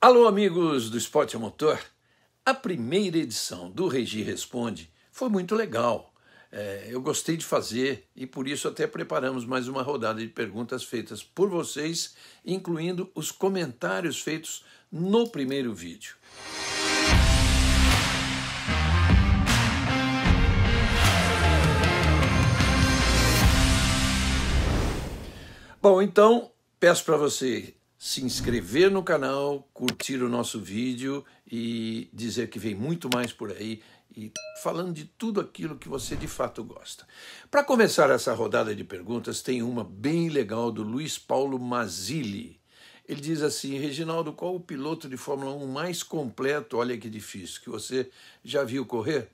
Alô, amigos do Esporte a Motor. A primeira edição do Regi Responde foi muito legal. É, eu gostei de fazer e por isso até preparamos mais uma rodada de perguntas feitas por vocês, incluindo os comentários feitos no primeiro vídeo. Bom, então peço para você se inscrever no canal, curtir o nosso vídeo e dizer que vem muito mais por aí e falando de tudo aquilo que você de fato gosta. Para começar essa rodada de perguntas, tem uma bem legal do Luiz Paulo Mazili. Ele diz assim: Reginaldo, qual o piloto de Fórmula 1 mais completo, olha que difícil, que você já viu correr?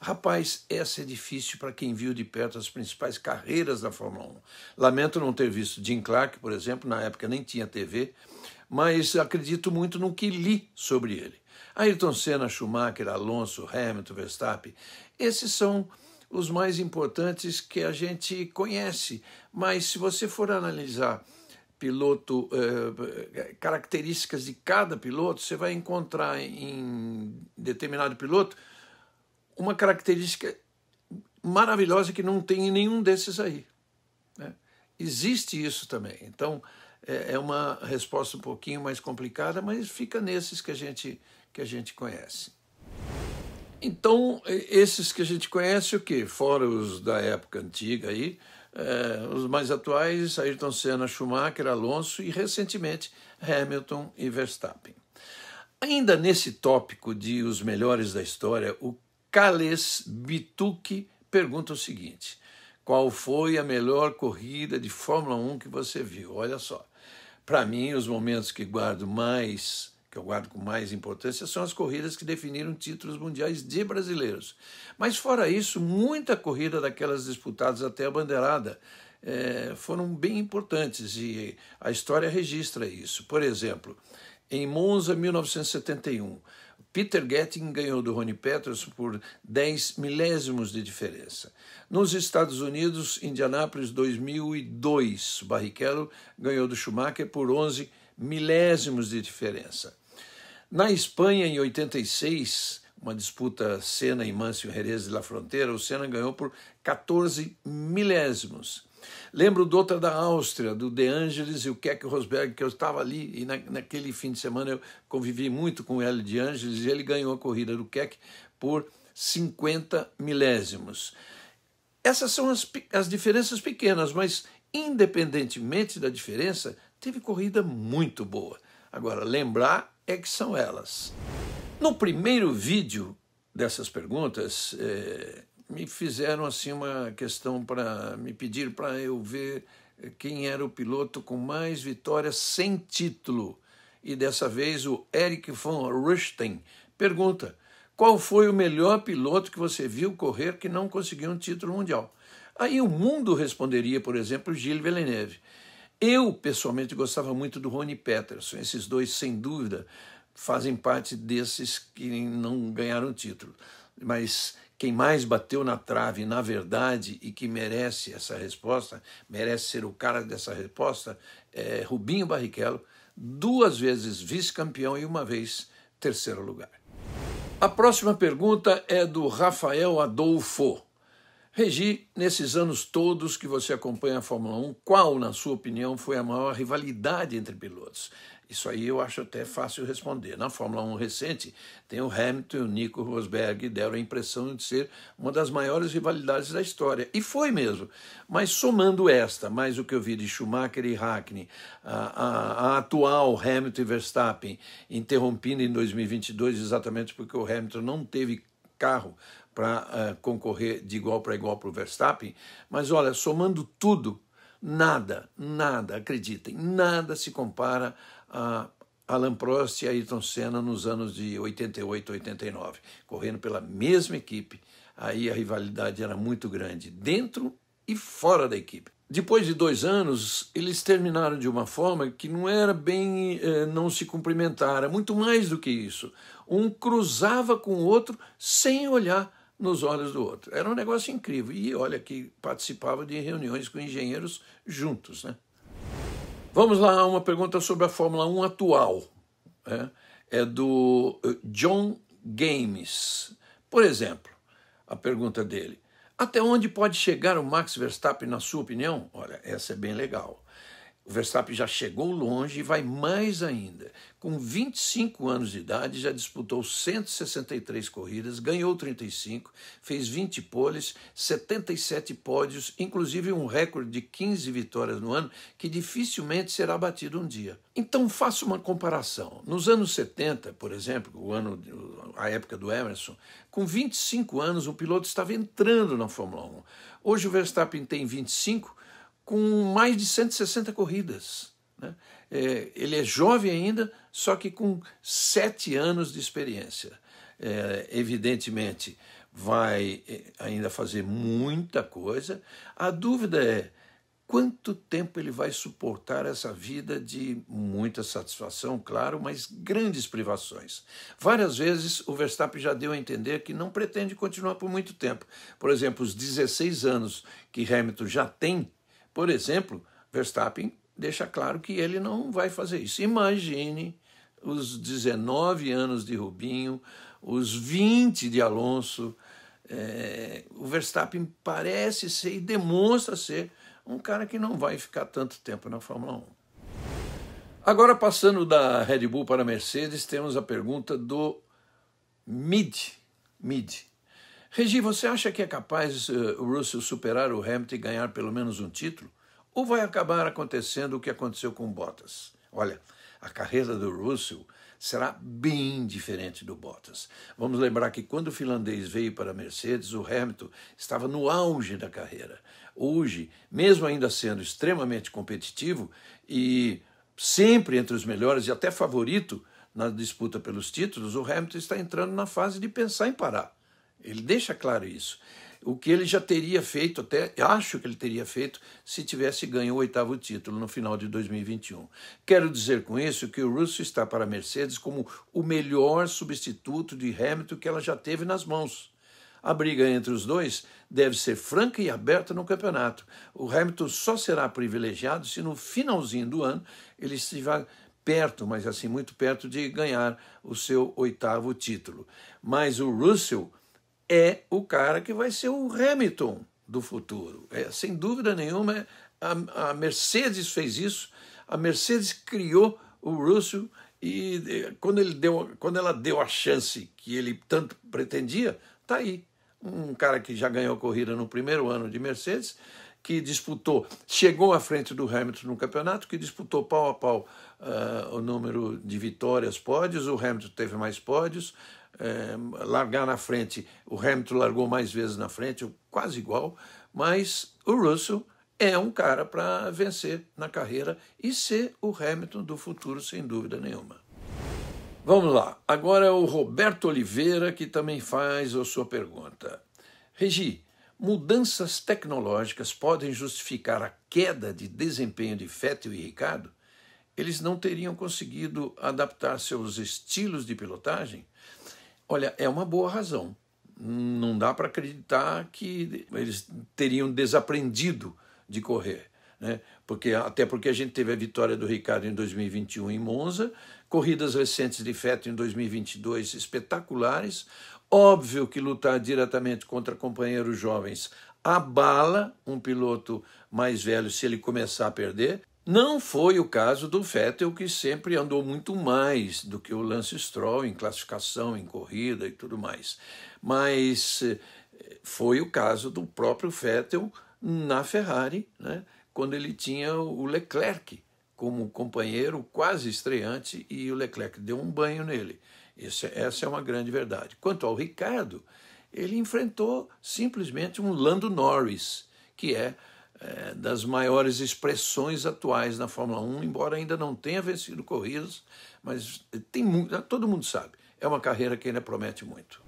Rapaz, essa é difícil para quem viu de perto as principais carreiras da Fórmula 1. Lamento não ter visto Jim Clark, por exemplo, na época nem tinha TV, mas acredito muito no que li sobre ele. Ayrton Senna, Schumacher, Alonso, Hamilton, Verstappen, esses são os mais importantes que a gente conhece, mas se você for analisar piloto, eh, características de cada piloto, você vai encontrar em determinado piloto uma característica maravilhosa que não tem em nenhum desses aí. Né? Existe isso também. Então, é, é uma resposta um pouquinho mais complicada, mas fica nesses que a gente, que a gente conhece. Então, esses que a gente conhece, o que? Fora os da época antiga aí, é, os mais atuais, Ayrton Senna, Schumacher, Alonso e, recentemente, Hamilton e Verstappen. Ainda nesse tópico de os melhores da história, o Kales Bituque pergunta o seguinte: qual foi a melhor corrida de Fórmula 1 que você viu? Olha só. Para mim, os momentos que guardo mais, que eu guardo com mais importância, são as corridas que definiram títulos mundiais de brasileiros. Mas fora isso, muita corrida daquelas disputadas até a bandeirada é, foram bem importantes e a história registra isso. Por exemplo, em Monza 1971, Peter Getting ganhou do Ronnie Peterson por 10 milésimos de diferença. Nos Estados Unidos, Indianápolis 2002, Barrichello ganhou do Schumacher por 11 milésimos de diferença. Na Espanha, em 86, uma disputa Senna e Mancio Jerez de La Fronteira, o Senna ganhou por 14 milésimos. Lembro do outra da Áustria, do De Angelis e o Keck Rosberg, que eu estava ali e na, naquele fim de semana eu convivi muito com o De Angelis e ele ganhou a corrida do Keck por 50 milésimos. Essas são as, as diferenças pequenas, mas independentemente da diferença, teve corrida muito boa. Agora, lembrar é que são elas. No primeiro vídeo dessas perguntas, eh, me fizeram assim uma questão para me pedir para eu ver quem era o piloto com mais vitórias sem título. E dessa vez o Eric von Richten pergunta: qual foi o melhor piloto que você viu correr que não conseguiu um título mundial? Aí o mundo responderia, por exemplo, Gilles Villeneuve. Eu, pessoalmente, gostava muito do Rony Peterson. Esses dois, sem dúvida, fazem parte desses que não ganharam título. Mas quem mais bateu na trave, na verdade, e que merece essa resposta, merece ser o cara dessa resposta, é Rubinho Barrichello, duas vezes vice-campeão e uma vez terceiro lugar. A próxima pergunta é do Rafael Adolfo. Regi, nesses anos todos que você acompanha a Fórmula 1, qual, na sua opinião, foi a maior rivalidade entre pilotos? Isso aí eu acho até fácil responder. Na Fórmula 1 recente, tem o Hamilton e o Nico Rosberg deram a impressão de ser uma das maiores rivalidades da história. E foi mesmo. Mas somando esta, mais o que eu vi de Schumacher e Hackney, a, a, a atual Hamilton e Verstappen interrompida em 2022 exatamente porque o Hamilton não teve carro para uh, eh, concorrer de igual para igual para o Verstappen. Mas olha, somando tudo, nada, nada, acreditem, nada se compara a Alan Prost e Ayrton Senna nos anos de 88, 89, correndo pela mesma equipe. Aí a rivalidade era muito grande, dentro e fora da equipe. Depois de dois anos, eles terminaram de uma forma que não era bem eh, não se cumprimentar, era muito mais do que isso. Um cruzava com o outro sem olhar nos olhos do outro. Era um negócio incrível. E olha que participava de reuniões com engenheiros juntos. Né? Vamos lá, uma pergunta sobre a Fórmula 1 atual. Né? É do eh, John Games. Por exemplo, a pergunta dele. Até onde pode chegar o Max Verstappen, na sua opinião? Olha, essa é bem legal. O Verstappen já chegou longe e vai mais ainda. Com 25 anos de idade, já disputou 163 corridas, ganhou 35, fez 20 poles, 77 pódios, inclusive um recorde de 15 vitórias no ano que dificilmente será batido um dia. Então faça uma comparação. Nos anos 70, por exemplo, o ano, a época do Emerson, com 25 anos o piloto estava entrando na Fórmula 1. Hoje o Verstappen tem 25 com mais de 160 corridas. Né? É, ele é jovem ainda, só que com sete anos de experiência. É, evidentemente, vai é, ainda fazer muita coisa. A dúvida é quanto tempo ele vai suportar essa vida de muita satisfação, claro, mas grandes privações. Várias vezes o Verstappen já deu a entender que não pretende continuar por muito tempo. Por exemplo, os 16 anos que Hamilton já tem por exemplo, Verstappen deixa claro que ele não vai fazer isso. Imagine os 19 anos de Rubinho, os 20 de Alonso. É, o Verstappen parece ser e demonstra ser um cara que não vai ficar tanto tempo na Fórmula 1. Agora, passando da Red Bull para a Mercedes, temos a pergunta do Mid. Mid. Regi, você acha que é capaz uh, o Russell superar o Hamilton e ganhar pelo menos um título? Ou vai acabar acontecendo o que aconteceu com Bottas? Olha, a carreira do Russell será bem diferente do Bottas. Vamos lembrar que quando o finlandês veio para a Mercedes, o Hamilton estava no auge da carreira. Hoje, mesmo ainda sendo extremamente competitivo e sempre entre os melhores e até favorito na disputa pelos títulos, o Hamilton está entrando na fase de pensar em parar. Ele deixa claro isso. O que ele já teria feito, até acho que ele teria feito, se tivesse ganho o oitavo título no final de 2021. Quero dizer com isso que o Russo está para a Mercedes como o melhor substituto de Hamilton que ela já teve nas mãos. A briga entre os dois deve ser franca e aberta no campeonato. O Hamilton só será privilegiado se no finalzinho do ano ele estiver perto, mas assim muito perto de ganhar o seu oitavo título. Mas o Russell é o cara que vai ser o Hamilton do futuro. É, sem dúvida nenhuma, a, a Mercedes fez isso, a Mercedes criou o Russell e eh, quando, ele deu, quando ela deu a chance que ele tanto pretendia, tá aí. Um cara que já ganhou a corrida no primeiro ano de Mercedes, que disputou, chegou à frente do Hamilton no campeonato, que disputou pau a pau uh, o número de vitórias, pódios. O Hamilton teve mais pódios, é, largar na frente. O Hamilton largou mais vezes na frente, quase igual, mas o Russell é um cara para vencer na carreira e ser o Hamilton do futuro, sem dúvida nenhuma. Vamos lá, agora é o Roberto Oliveira que também faz a sua pergunta. Regi, mudanças tecnológicas podem justificar a queda de desempenho de Fettel e Ricardo? Eles não teriam conseguido adaptar seus estilos de pilotagem? Olha, é uma boa razão. Não dá para acreditar que eles teriam desaprendido de correr. Né? Porque, até porque a gente teve a vitória do Ricardo em 2021 em Monza, corridas recentes de Feto em 2022 espetaculares. Óbvio que lutar diretamente contra companheiros jovens abala um piloto mais velho se ele começar a perder, não foi o caso do Vettel, que sempre andou muito mais do que o Lance Stroll em classificação, em corrida e tudo mais. Mas eh, foi o caso do próprio Vettel na Ferrari, né, quando ele tinha o Leclerc como companheiro quase estreante e o Leclerc deu um banho nele. Esse, essa é uma grande verdade. Quanto ao Ricardo, ele enfrentou simplesmente um Lando Norris, que é é, das maiores expressões atuais na Fórmula 1, embora ainda não tenha vencido corridas, mas tem muito, todo mundo sabe, é uma carreira que ainda promete muito.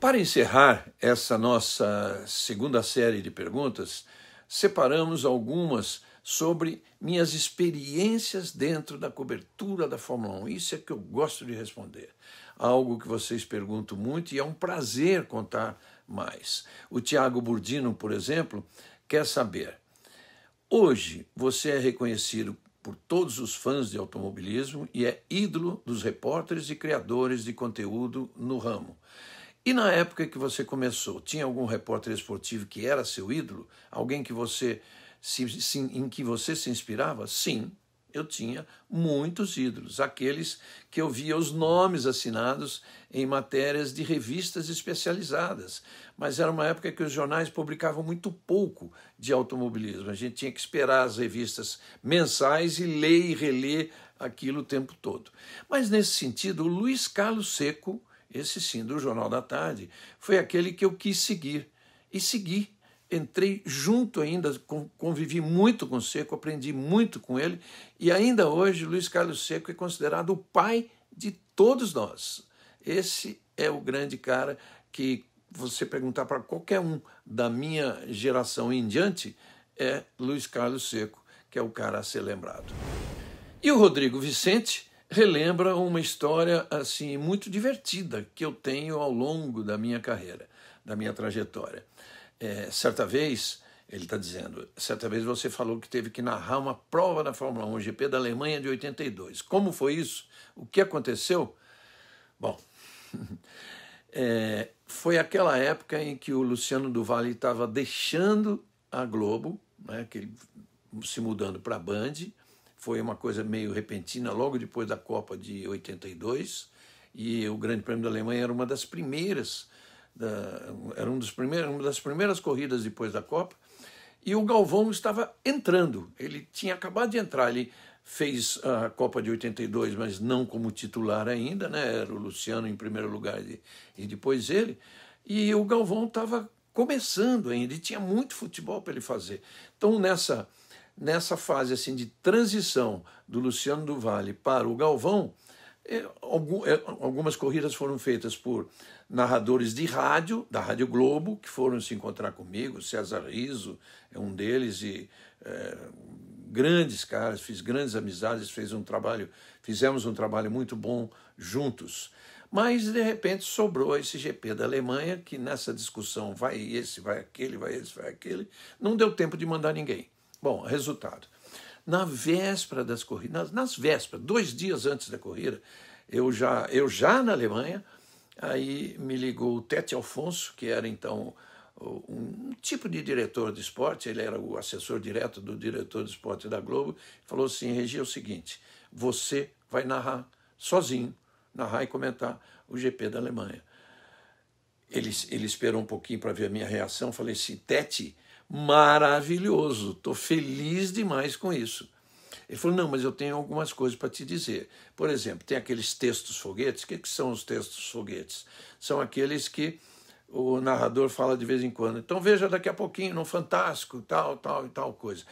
Para encerrar essa nossa segunda série de perguntas, separamos algumas sobre minhas experiências dentro da cobertura da Fórmula 1. Isso é que eu gosto de responder. Algo que vocês perguntam muito e é um prazer contar mais. O Tiago Burdino, por exemplo, quer saber. Hoje você é reconhecido por todos os fãs de automobilismo e é ídolo dos repórteres e criadores de conteúdo no ramo. E na época que você começou, tinha algum repórter esportivo que era seu ídolo? Alguém que você se, se, em que você se inspirava? Sim, eu tinha muitos ídolos, aqueles que eu via os nomes assinados em matérias de revistas especializadas. Mas era uma época que os jornais publicavam muito pouco de automobilismo. A gente tinha que esperar as revistas mensais e ler e reler aquilo o tempo todo. Mas nesse sentido, o Luiz Carlos Seco, esse sim do Jornal da Tarde, foi aquele que eu quis seguir. E segui entrei junto ainda, convivi muito com Seco, aprendi muito com ele, e ainda hoje Luiz Carlos Seco é considerado o pai de todos nós. Esse é o grande cara que você perguntar para qualquer um da minha geração em diante, é Luiz Carlos Seco, que é o cara a ser lembrado. E o Rodrigo Vicente relembra uma história assim muito divertida que eu tenho ao longo da minha carreira, da minha trajetória. É, certa vez, ele está dizendo, certa vez você falou que teve que narrar uma prova na Fórmula 1 GP da Alemanha de 82. Como foi isso? O que aconteceu? Bom, é, foi aquela época em que o Luciano Duvalli estava deixando a Globo, né, que ele, se mudando para a Band. Foi uma coisa meio repentina, logo depois da Copa de 82. E o Grande Prêmio da Alemanha era uma das primeiras da, era um dos primeiros, uma das primeiras corridas depois da Copa, e o Galvão estava entrando. Ele tinha acabado de entrar, ele fez a Copa de 82, mas não como titular ainda, né? Era o Luciano em primeiro lugar e, e depois ele. E o Galvão estava começando ainda, e tinha muito futebol para ele fazer. Então nessa nessa fase assim de transição do Luciano do Vale para o Galvão, é, é, algumas corridas foram feitas por narradores de rádio, da Rádio Globo, que foram se encontrar comigo. César Riso é um deles, e é, grandes caras, fiz grandes amizades, fez um trabalho, fizemos um trabalho muito bom juntos. Mas, de repente, sobrou esse GP da Alemanha, que nessa discussão vai esse, vai aquele, vai esse, vai aquele, não deu tempo de mandar ninguém. Bom, resultado. Na véspera das corridas, nas vésperas, dois dias antes da corrida, eu já, eu já na Alemanha, aí me ligou o Tete Alfonso, que era então um tipo de diretor de esporte, ele era o assessor direto do diretor de esporte da Globo, falou assim: Regi, é o seguinte, você vai narrar sozinho, narrar e comentar o GP da Alemanha. Ele, ele esperou um pouquinho para ver a minha reação, falei assim: Tete, Maravilhoso, estou feliz demais com isso. Ele falou: Não, mas eu tenho algumas coisas para te dizer. Por exemplo, tem aqueles textos foguetes. O que, que são os textos foguetes? São aqueles que o narrador fala de vez em quando. Então veja daqui a pouquinho no Fantástico, tal, tal e tal coisa.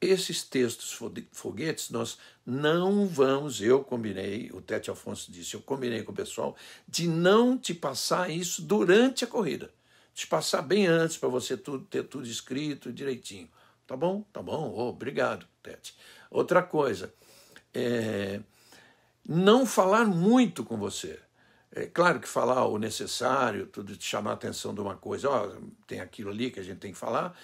Esses textos foguetes nós não vamos, eu combinei, o Tete Alfonso disse, eu combinei com o pessoal, de não te passar isso durante a corrida passar bem antes para você tudo, ter tudo escrito direitinho. Tá bom? Tá bom, oh, obrigado, Tete. Outra coisa, é, não falar muito com você. É claro que falar o necessário, tudo te chamar a atenção de uma coisa, ó, tem aquilo ali que a gente tem que falar,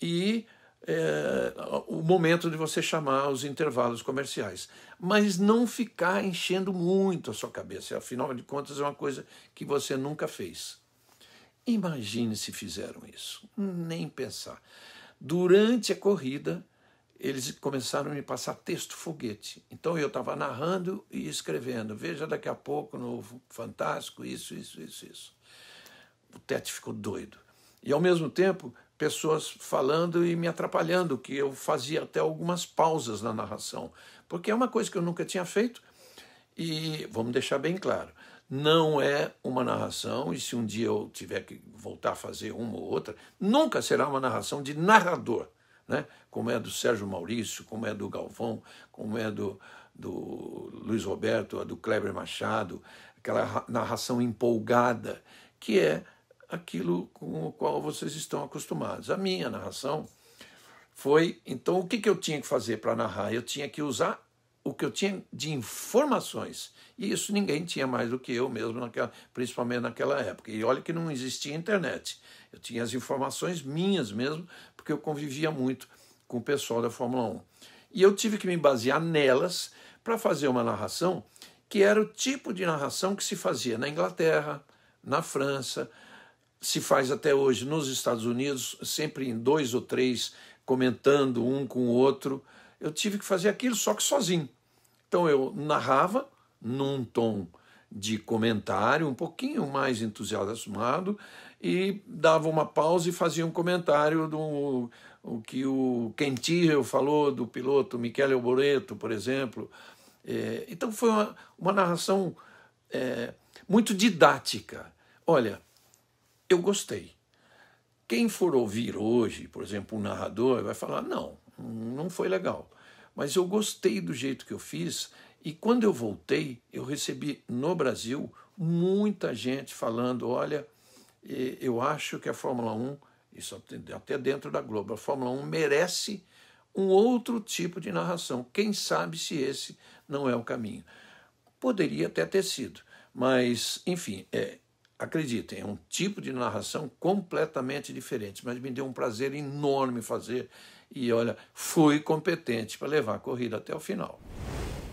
e é, o momento de você chamar os intervalos comerciais. Mas não ficar enchendo muito a sua cabeça, afinal de contas é uma coisa que você nunca fez. Imagine se fizeram isso, nem pensar. Durante a corrida, eles começaram a me passar texto foguete. Então eu estava narrando e escrevendo. Veja daqui a pouco no Fantástico, isso, isso, isso, isso. O Tete ficou doido. E ao mesmo tempo, pessoas falando e me atrapalhando, que eu fazia até algumas pausas na narração, porque é uma coisa que eu nunca tinha feito. E vamos deixar bem claro: não é uma narração, e se um dia eu tiver que voltar a fazer uma ou outra, nunca será uma narração de narrador, né? como é do Sérgio Maurício, como é do Galvão, como é do, do Luiz Roberto, a do Kleber Machado, aquela narração empolgada, que é aquilo com o qual vocês estão acostumados. A minha narração foi, então, o que, que eu tinha que fazer para narrar? Eu tinha que usar o que eu tinha de informações. E isso ninguém tinha mais do que eu mesmo, naquela, principalmente naquela época. E olha que não existia internet. Eu tinha as informações minhas mesmo, porque eu convivia muito com o pessoal da Fórmula 1. E eu tive que me basear nelas para fazer uma narração que era o tipo de narração que se fazia na Inglaterra, na França, se faz até hoje nos Estados Unidos, sempre em dois ou três comentando um com o outro eu tive que fazer aquilo só que sozinho. Então eu narrava num tom de comentário, um pouquinho mais entusiasmado, e dava uma pausa e fazia um comentário do o que o Quentinho falou do piloto Michele Alboreto, por exemplo. É, então foi uma, uma narração é, muito didática. Olha, eu gostei. Quem for ouvir hoje, por exemplo, um narrador, vai falar: não, não foi legal. Mas eu gostei do jeito que eu fiz e quando eu voltei, eu recebi no Brasil muita gente falando: olha, eu acho que a Fórmula 1, isso até dentro da Globo, a Fórmula 1 merece um outro tipo de narração. Quem sabe se esse não é o caminho? Poderia até ter sido, mas, enfim, é, acreditem, é um tipo de narração completamente diferente, mas me deu um prazer enorme fazer e olha, fui competente para levar a corrida até o final.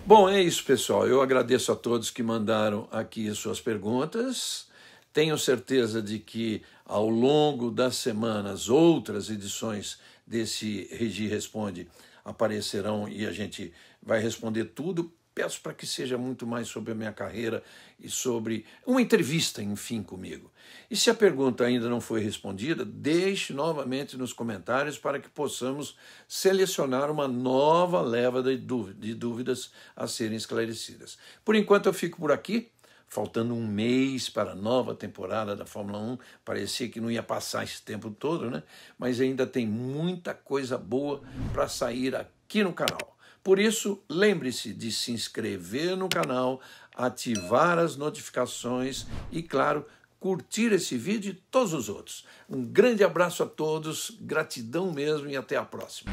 Bom, é isso, pessoal. Eu agradeço a todos que mandaram aqui suas perguntas. Tenho certeza de que ao longo das semanas outras edições desse Regi Responde aparecerão e a gente vai responder tudo peço para que seja muito mais sobre a minha carreira e sobre uma entrevista, enfim, comigo. E se a pergunta ainda não foi respondida, deixe novamente nos comentários para que possamos selecionar uma nova leva de dúvidas a serem esclarecidas. Por enquanto, eu fico por aqui. Faltando um mês para a nova temporada da Fórmula 1, parecia que não ia passar esse tempo todo, né? Mas ainda tem muita coisa boa para sair aqui no canal. Por isso, lembre-se de se inscrever no canal, ativar as notificações e, claro, curtir esse vídeo e todos os outros. Um grande abraço a todos, gratidão mesmo e até a próxima.